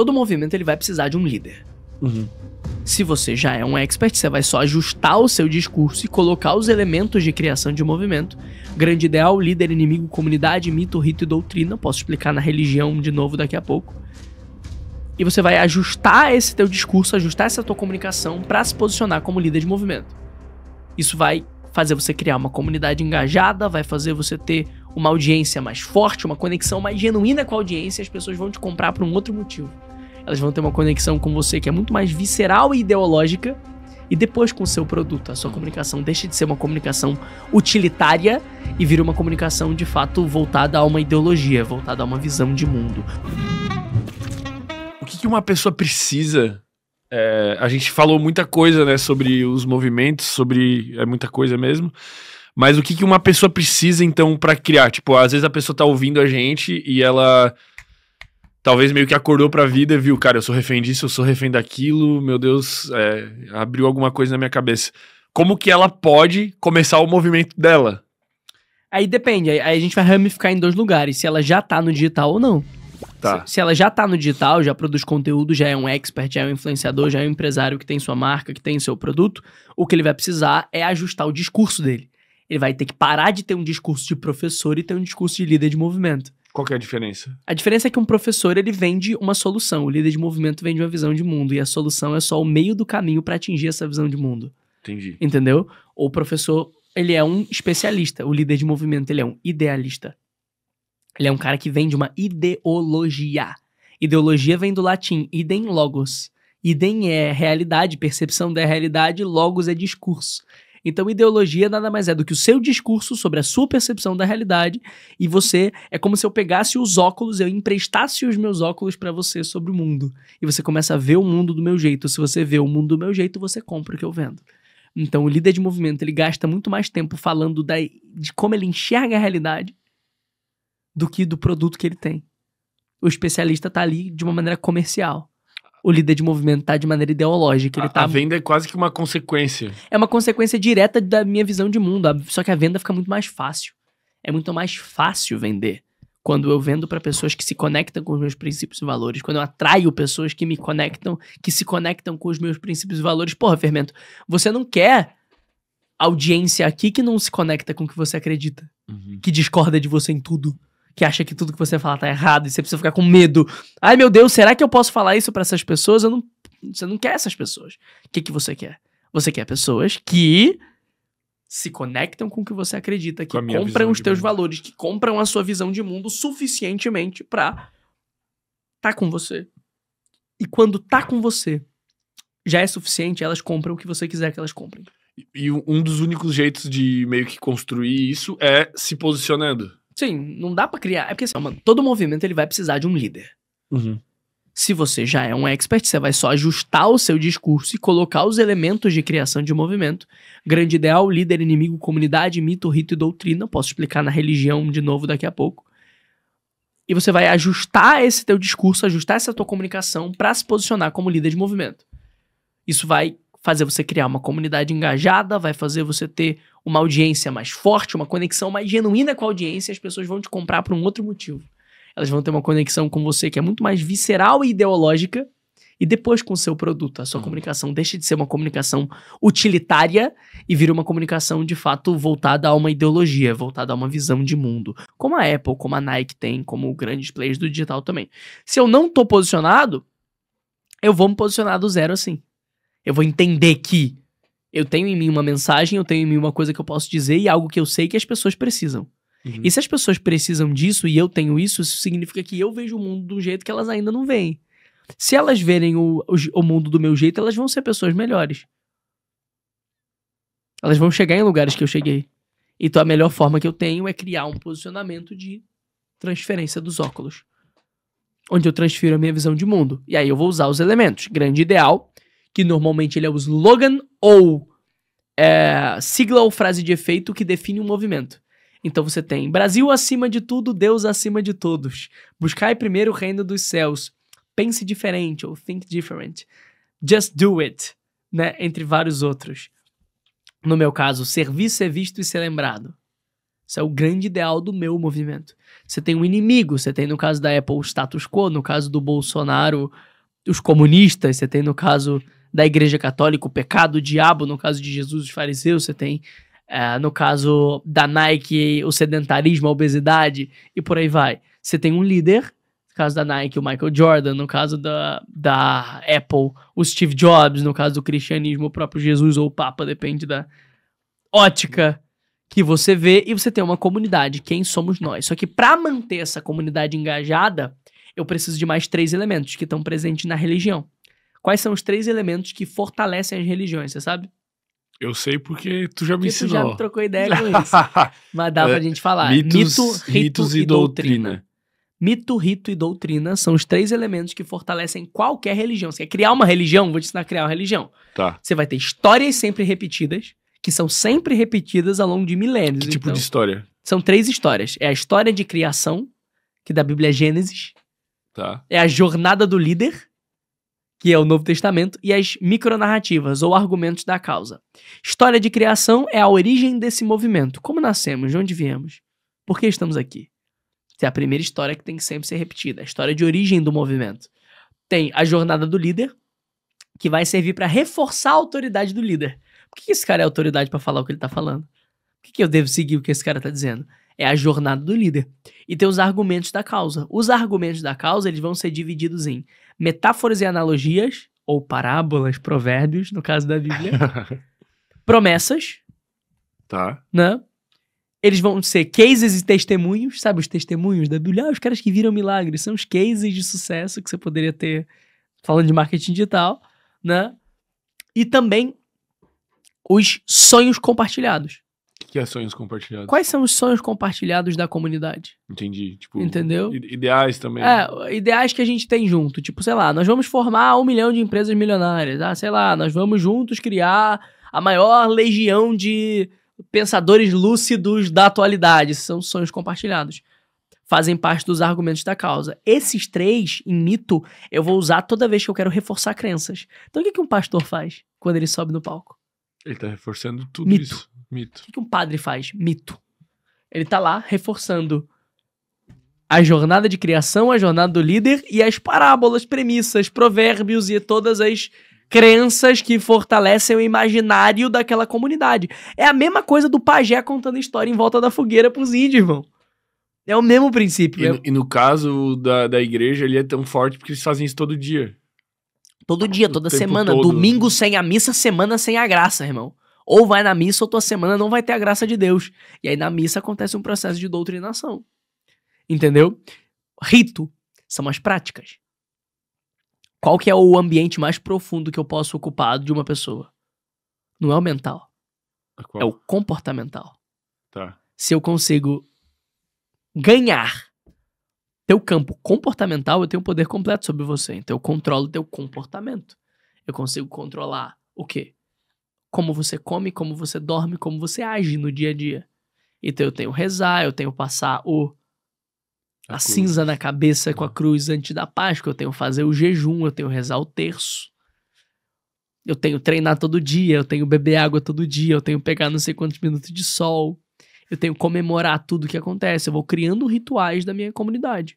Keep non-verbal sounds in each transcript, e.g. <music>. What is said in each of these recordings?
Todo movimento ele vai precisar de um líder. Uhum. Se você já é um expert, você vai só ajustar o seu discurso e colocar os elementos de criação de movimento. Grande ideal, líder, inimigo, comunidade, mito, rito e doutrina. Posso explicar na religião de novo daqui a pouco. E você vai ajustar esse teu discurso, ajustar essa tua comunicação para se posicionar como líder de movimento. Isso vai fazer você criar uma comunidade engajada, vai fazer você ter uma audiência mais forte, uma conexão mais genuína com a audiência, as pessoas vão te comprar por um outro motivo elas vão ter uma conexão com você que é muito mais visceral e ideológica, e depois com o seu produto. A sua uhum. comunicação deixa de ser uma comunicação utilitária e vira uma comunicação de fato voltada a uma ideologia, voltada a uma visão de mundo. O que, uma pessoa precisa? É, a gente falou muita coisa né, sobre os movimentos, sobre é muita coisa mesmo. Mas o que, que uma pessoa precisa, então, para criar? Tipo, às vezes a pessoa tá ouvindo a gente e ela talvez meio que acordou pra vida e viu, cara, eu sou refém disso, eu sou refém daquilo, meu Deus, é, abriu alguma coisa na minha cabeça. Como que ela pode começar o movimento dela? Aí depende, aí, a gente vai ramificar em dois lugares, se ela já tá no digital ou não. Tá. Se, se, ela já tá no digital, já produz conteúdo, já é um expert, já é um influenciador, já é um empresário que tem sua marca, que tem seu produto, o que ele vai precisar é ajustar o discurso dele. Ele vai ter que parar de ter um discurso de professor e ter um discurso de líder de movimento. Qual que é a diferença? A diferença é que um professor ele vende uma solução, o líder de movimento vende uma visão de mundo e a solução é só o meio do caminho para atingir essa visão de mundo. Entendi. Entendeu? O professor ele é um especialista, o líder de movimento ele é um idealista. Ele é um cara que vende uma ideologia. Ideologia vem do latim idem logos. Idem é realidade, percepção da realidade, logos é discurso. Então, ideologia nada mais é do que o seu discurso sobre a sua percepção da realidade e você é como se eu pegasse os óculos, eu emprestasse os meus óculos para você sobre o mundo e você começa a ver o mundo do meu jeito. Se você vê o mundo do meu jeito, você compra o que eu vendo. Então, o líder de movimento ele gasta muito mais tempo falando da, de como ele enxerga a realidade do que do produto que ele tem. O especialista está ali de uma maneira comercial o líder de movimentar de maneira ideológica. Ele a, tá... a venda é quase que uma consequência. É uma consequência direta da minha visão de mundo. Só que a venda fica muito mais fácil. É muito mais fácil vender quando eu vendo para pessoas que se conectam com os meus princípios e valores, quando eu atraio pessoas que me conectam, que se conectam com os meus princípios e valores. Porra, Fermento, você não quer audiência aqui que não se conecta com o que você acredita, uhum. que discorda de você em tudo que acha que tudo que você fala tá errado e você precisa ficar com medo. Ai, meu Deus, será que eu posso falar isso para essas pessoas? Eu não, você não quer essas pessoas. O que, que você quer? Você quer pessoas que se conectam com o que você acredita, que compram os teus mundo. valores, que compram a sua visão de mundo suficientemente pra tá com você. E quando tá com você, já é suficiente, elas compram o que você quiser que elas comprem. E um dos únicos jeitos de meio que construir isso é se posicionando. Sim, não dá para criar. É porque assim, mano, todo movimento ele vai precisar de um líder. Uhum. Se você já é um expert, você vai só ajustar o seu discurso e colocar os elementos de criação de um movimento. Grande ideal, líder, inimigo, comunidade, mito, rito e doutrina. Posso explicar na religião de novo daqui a pouco. E você vai ajustar esse teu discurso, ajustar essa tua comunicação para se posicionar como líder de movimento. Isso vai fazer você criar uma comunidade engajada, vai fazer você ter uma audiência mais forte, uma conexão mais genuína com a audiência, as pessoas vão te comprar por um outro motivo. Elas vão ter uma conexão com você que é muito mais visceral e ideológica, e depois com o seu produto. A sua hum. comunicação deixa de ser uma comunicação utilitária e vira uma comunicação de fato voltada a uma ideologia, voltada a uma visão de mundo. Como a Apple, como a Nike tem, como grandes players do digital também. Se eu não tô posicionado, eu vou me posicionar do zero assim. Eu vou entender que eu tenho em mim uma mensagem, eu tenho em mim uma coisa que eu posso dizer e algo que eu sei que as pessoas precisam. Uhum. E se as pessoas precisam disso e eu tenho isso, isso significa que eu vejo o mundo do jeito que elas ainda não veem. Se elas verem o, o, o mundo do meu jeito, elas vão ser pessoas melhores. Elas vão chegar em lugares que eu cheguei. Então a melhor forma que eu tenho é criar um posicionamento de transferência dos óculos. Onde eu transfiro a minha visão de mundo. E aí eu vou usar os elementos. Grande ideal, que normalmente ele é o slogan ou é, sigla ou frase de efeito que define um movimento. Então você tem Brasil acima de tudo, Deus acima de todos. Buscai primeiro o reino dos céus. Pense diferente ou think different. Just do it, né? Entre vários outros. No meu caso, servir, ser visto e ser lembrado. Isso é o grande ideal do meu movimento. Você tem um inimigo, você tem no caso da Apple o status quo, no caso do Bolsonaro os comunistas, você tem no caso da Igreja Católica, o pecado, o diabo, no caso de Jesus, os fariseus, você tem Uh, no caso da Nike, o sedentarismo, a obesidade e por aí vai. Você tem um líder, no caso da Nike, o Michael Jordan, no caso da, da Apple, o Steve Jobs, no caso do cristianismo, o próprio Jesus ou o Papa, depende da ótica que você vê, e você tem uma comunidade, quem somos nós. Só que para manter essa comunidade engajada, eu preciso de mais três elementos que estão presentes na religião. Quais são os três elementos que fortalecem as religiões, você sabe? Eu sei porque tu já porque me ensinou. Tu já me trocou ideia com <laughs> isso. Mas dá pra é, gente falar. Mitos, Mito, rito e, e doutrina. doutrina. Mito, rito e doutrina são os três elementos que fortalecem qualquer religião. Você quer criar uma religião? Vou te ensinar a criar uma religião. Tá. Você vai ter histórias sempre repetidas, que são sempre repetidas ao longo de milênios. Que tipo então, de história? São três histórias. É a história de criação, que da Bíblia é Gênesis. Tá. É a jornada do líder, que é o Novo Testamento, e as micronarrativas, ou argumentos da causa. História de criação é a origem desse movimento. Como nascemos? De onde viemos? Por que estamos aqui? Essa é a primeira história que tem que sempre ser repetida, a história de origem do movimento. Tem a jornada do líder, que vai servir para reforçar a autoridade do líder. Por que esse cara é autoridade para falar o que ele está falando? Por que eu devo seguir o que esse cara está dizendo? É a jornada do líder. E tem os argumentos da causa. Os argumentos da causa, eles vão ser divididos em metáforas e analogias, ou parábolas, provérbios, no caso da Bíblia, <laughs> promessas. Tá. Né? Eles vão ser cases e testemunhos, sabe? Os testemunhos da Bíblia, ah, os caras que viram milagres, são os cases de sucesso que você poderia ter falando de marketing digital, né? E também os sonhos compartilhados que é sonhos compartilhados? Quais são os sonhos compartilhados da comunidade? Entendi. Tipo, Entendeu? Ideais também. É, ideais que a gente tem junto. Tipo, sei lá, nós vamos formar um milhão de empresas milionárias. Ah, sei lá, nós vamos juntos criar a maior legião de pensadores lúcidos da atualidade. São sonhos compartilhados. Fazem parte dos argumentos da causa. Esses três, em mito, eu vou usar toda vez que eu quero reforçar crenças. Então, o que, um pastor faz quando ele sobe no palco? Ele está reforçando tudo mito. isso. Mito. O que um padre faz? Mito. Ele tá lá reforçando a jornada de criação, a jornada do líder e as parábolas, premissas, provérbios e todas as crenças que fortalecem o imaginário daquela comunidade. É a mesma coisa do pajé contando história em volta da fogueira pros índios, irmão. É o mesmo princípio. E, é... no, e no caso da, da igreja, ele é tão forte porque eles fazem isso todo dia. Todo dia, toda semana. Todo. Domingo sem a missa, semana sem a graça, irmão. Ou vai na missa ou tua semana não vai ter a graça de Deus. E aí na missa acontece um processo de doutrinação. Entendeu? Rito são as práticas. Qual que é o ambiente mais profundo que eu posso ocupar de uma pessoa? Não é o mental. É, é o comportamental. Tá. Se eu consigo ganhar teu campo comportamental, eu tenho um poder completo sobre você. Então eu controlo teu comportamento. Eu consigo controlar o quê? como você come, como você dorme, como você age no dia a dia. Então eu tenho rezar, eu tenho passar o a, a cinza na cabeça com a uhum. cruz antes da Páscoa, eu tenho fazer o jejum, eu tenho rezar o terço. Eu tenho treinar todo dia, eu tenho beber água todo dia, eu tenho pegar não sei quantos minutos de sol. Eu tenho comemorar tudo que acontece, eu vou criando rituais da minha comunidade.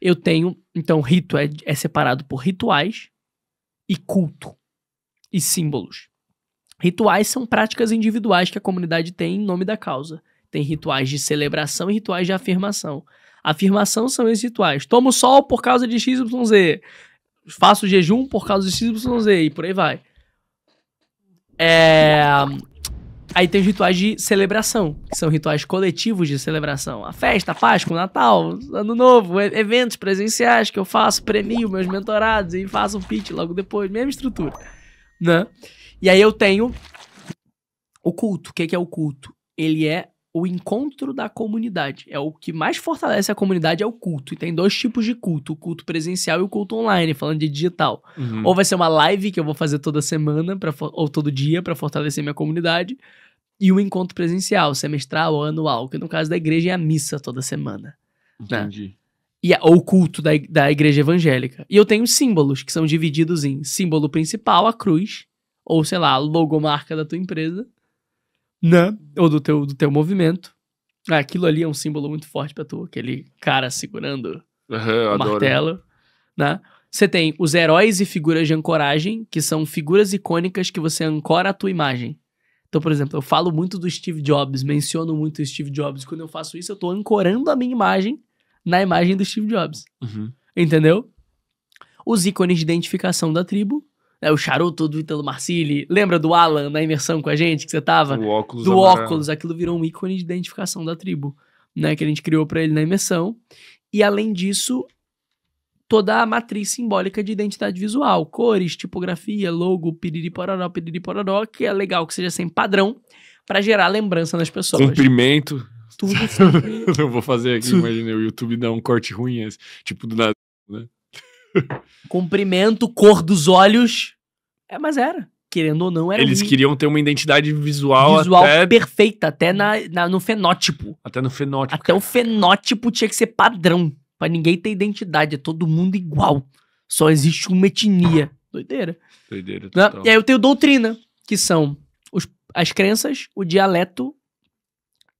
Eu tenho, então, rito é, é separado por rituais e culto e símbolos. Rituais são práticas individuais que a comunidade tem em nome da causa. Tem rituais de celebração e rituais de afirmação. Afirmação são esses rituais. Tomo sol por causa de XYZ. Faço jejum por causa de XYZ e por aí vai. É... Aí tem os rituais de celebração, que são rituais coletivos de celebração. A festa, a Páscoa, o Natal, Ano Novo, eventos presenciais que eu faço, premio meus mentorados e faço um pitch logo depois, mesma estrutura né? E aí eu tenho o culto. O que, que é o culto? Ele é o encontro da comunidade. É o que mais fortalece a comunidade é o culto. E tem dois tipos de culto: o culto presencial e o culto online, falando de digital. Uhum. Ou vai ser uma live que eu vou fazer toda semana pra, ou todo dia para fortalecer minha comunidade. E o encontro presencial, semestral ou anual, que no caso da igreja é a missa toda semana. Entendi. Né? e é, ou culto da, da igreja evangélica. E eu tenho símbolos que são divididos em símbolo principal, a cruz, ou sei lá, a logomarca da tua empresa, né? Ou do teu, do teu movimento. Ah, aquilo ali é um símbolo muito forte pra tu, aquele cara segurando uhum, o martelo, né? Você tem os heróis e figuras de ancoragem, que são figuras icônicas que você ancora a tua imagem. Então, por exemplo, eu falo muito do Steve Jobs, menciono muito o Steve Jobs. Quando eu faço isso, eu estou ancorando a minha imagem na imagem do Steve Jobs. Uhum. Entendeu? Os ícones de identificação da tribo né, o charuto do Italo Marcilli. Lembra do Alan na imersão com a gente que você tava? O óculos do amarelo. óculos, aquilo virou um ícone de identificação da tribo, né, que a gente criou para ele na imersão. E além disso, toda a matriz simbólica de identidade visual, cores, tipografia, logo, piriri pororó, piriri pororó, que é legal que seja sem padrão para gerar lembrança nas pessoas. Cumprimento tudo. <laughs> eu vou fazer aqui, imagina, o YouTube dá um corte ruim, assim, tipo do nada, né? <laughs> Comprimento, cor dos olhos. É, mas era. Querendo ou não, era. Eles um... queriam ter uma identidade visual. Visual até... perfeita, até na, na, no fenótipo. Até no fenótipo. Até cara. o fenótipo tinha que ser padrão. Pra ninguém ter identidade. É todo mundo igual. Só existe uma etnia. Doideira. Doideira. Né? Total. E aí eu tenho doutrina, que são os, as crenças, o dialeto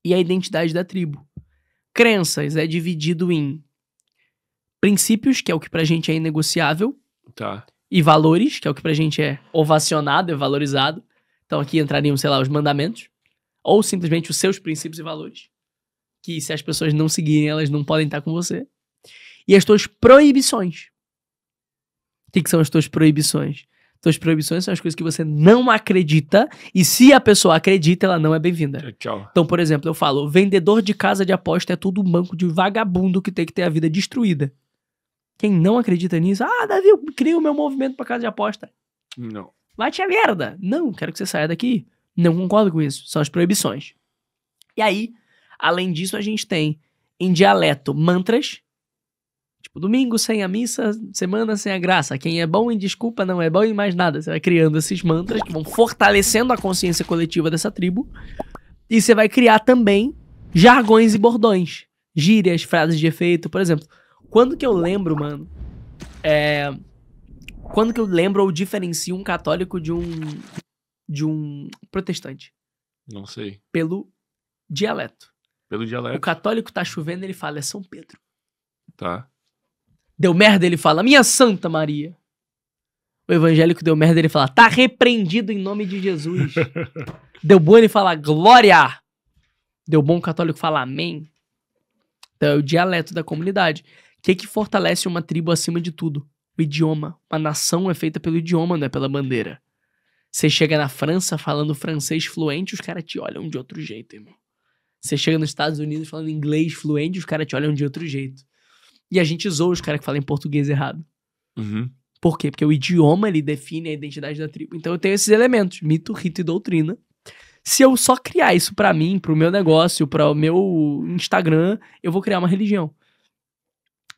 e a identidade da tribo. Crenças é dividido em princípios, que é o que pra gente é inegociável, tá. e valores, que é o que pra gente é ovacionado, é valorizado. Então aqui entrariam, sei lá, os mandamentos, ou simplesmente os seus princípios e valores, que se as pessoas não seguirem, elas não podem estar com você. E as tuas proibições. O que, que são as tuas proibições? Então, as proibições são as coisas que você não acredita, e se a pessoa acredita, ela não é bem-vinda. Tchau. Então, por exemplo, eu falo: vendedor de casa de aposta é tudo um banco de vagabundo que tem que ter a vida destruída. Quem não acredita nisso, ah, Davi, eu o meu movimento para casa de aposta. Não. Vai te a merda. Não, quero que você saia daqui. Não concordo com isso. São as proibições. E aí, além disso, a gente tem em dialeto mantras, Tipo, domingo sem a missa, semana sem a graça. Quem é bom em desculpa não é bom em mais nada. Você vai criando esses mantras que vão fortalecendo a consciência coletiva dessa tribo. E você vai criar também jargões e bordões. Gírias, frases de efeito, por exemplo. Quando que eu lembro, mano? É... Quando que eu lembro ou diferencio um católico de um de um protestante? Não sei. Pelo dialeto. Pelo dialeto. O católico tá chovendo, ele fala é São Pedro. Tá. Deu merda, ele fala, minha Santa Maria. O evangélico deu merda, ele fala, tá repreendido em nome de Jesus. <laughs> deu bom, ele fala, glória. Deu bom, o católico fala, amém. Então é o dialeto da comunidade. O que, que fortalece uma tribo acima de tudo? O idioma. Uma nação é feita pelo idioma, não é pela bandeira. Você chega na França falando francês fluente, os caras te olham de outro jeito, irmão. Você chega nos Estados Unidos falando inglês fluente, os caras te olham de outro jeito. E a gente zoa os caras que falam em português errado. Uhum. Por quê? Porque o idioma ele define a identidade da tribo. Então eu tenho esses elementos: mito, rito e doutrina. Se eu só criar isso para mim, pro meu negócio, para o meu Instagram, eu vou criar uma religião.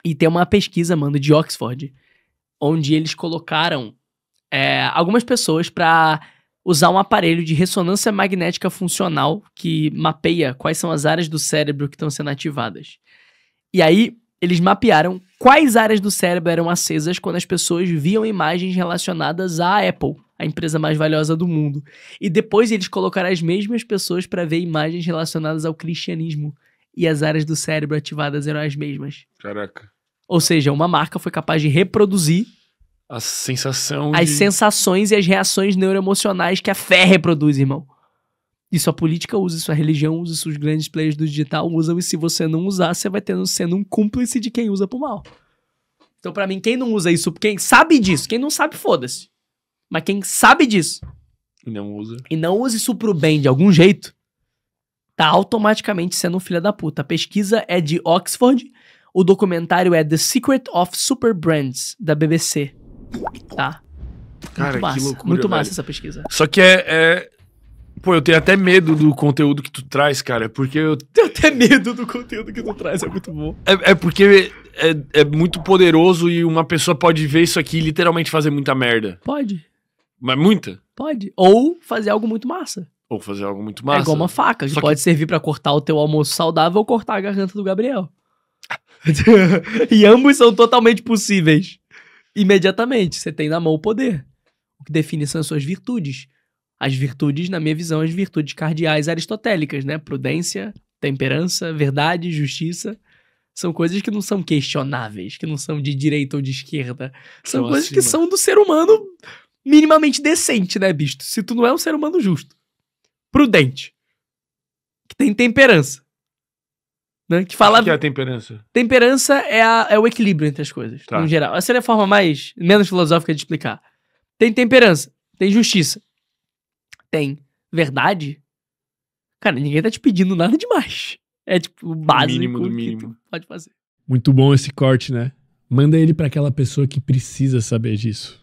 E tem uma pesquisa, mano, de Oxford, onde eles colocaram é, algumas pessoas para usar um aparelho de ressonância magnética funcional que mapeia quais são as áreas do cérebro que estão sendo ativadas. E aí, eles mapearam quais áreas do cérebro eram acesas quando as pessoas viam imagens relacionadas à Apple, a empresa mais valiosa do mundo. E depois eles colocaram as mesmas pessoas para ver imagens relacionadas ao cristianismo. E as áreas do cérebro ativadas eram as mesmas. Caraca. Ou seja, uma marca foi capaz de reproduzir a sensação. As de... sensações e as reações neuroemocionais que a fé reproduz, irmão. Isso a política usa, isso a religião usa, isso os grandes players do digital usam, e se você não usar, você vai tendo, sendo um cúmplice de quem usa pro mal. Então, para mim, quem não usa isso, quem sabe disso, quem não sabe, foda-se. Mas quem sabe disso. E não usa. E não usa isso pro bem de algum jeito, tá automaticamente sendo um filho da puta. A pesquisa é de Oxford, o documentário é The Secret of Super Brands, da BBC. Tá? Cara, muito massa, que loucura. Muito massa essa pesquisa. Só que é, é Pô, eu tenho até medo do conteúdo que tu traz, cara, porque eu tenho até medo do conteúdo que tu traz, é muito bom. É, é porque é, é muito poderoso e uma pessoa pode ver isso aqui e literalmente fazer muita merda. Pode. Mas muita? Pode. Ou fazer algo muito massa. Ou fazer algo muito é massa. É igual uma faca, que, que pode servir para cortar o teu almoço saudável ou cortar a garganta do Gabriel. <laughs> e ambos são totalmente possíveis. Imediatamente, você tem na mão o poder. O que define são as suas virtudes as virtudes, na minha visão, as virtudes cardeais aristotélicas, né? Prudência, temperança, verdade, justiça. São coisas que não são questionáveis, que não são de direita ou de esquerda. São coisas que são do ser humano minimamente decente, né, bicho? Se tu não é um ser humano justo, prudente, que tem temperança. Né? Que fala. O que é a temperança? Temperança é, a, é o equilíbrio entre as coisas, tá. no geral. Essa é a forma mais menos filosófica de explicar. Tem temperança, tem justiça tem verdade, cara, ninguém tá te pedindo nada demais. É tipo o básico mínimo do mínimo. pode fazer. Muito bom esse corte, né? Manda ele para aquela pessoa que precisa saber disso.